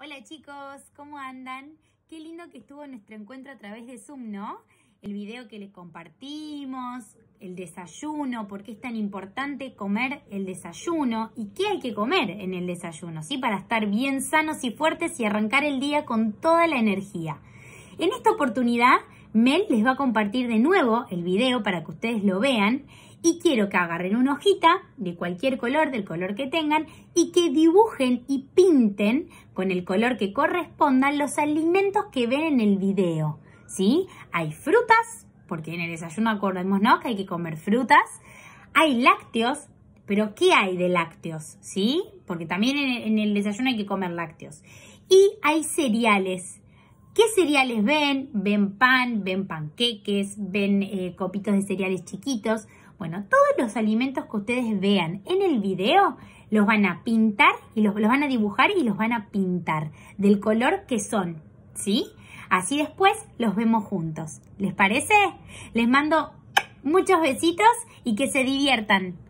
Hola chicos, ¿cómo andan? Qué lindo que estuvo nuestro encuentro a través de Zoom, ¿no? El video que les compartimos, el desayuno, por qué es tan importante comer el desayuno y qué hay que comer en el desayuno, ¿sí? Para estar bien sanos y fuertes y arrancar el día con toda la energía. En esta oportunidad, Mel les va a compartir de nuevo el video para que ustedes lo vean y quiero que agarren una hojita de cualquier color, del color que tengan, y que dibujen y pinten con el color que corresponda los alimentos que ven en el video. ¿Sí? Hay frutas, porque en el desayuno acordémonos que hay que comer frutas. Hay lácteos, pero ¿qué hay de lácteos? ¿Sí? Porque también en el desayuno hay que comer lácteos. Y hay cereales. ¿Qué cereales ven? Ven pan, ven panqueques, ven eh, copitos de cereales chiquitos. Bueno, todos los alimentos que ustedes vean en el video los van a pintar y los, van a dibujar y los van a pintar del color que son, ¿sí? Así después los vemos juntos. ¿Les parece? Les mando muchos besitos y que se diviertan.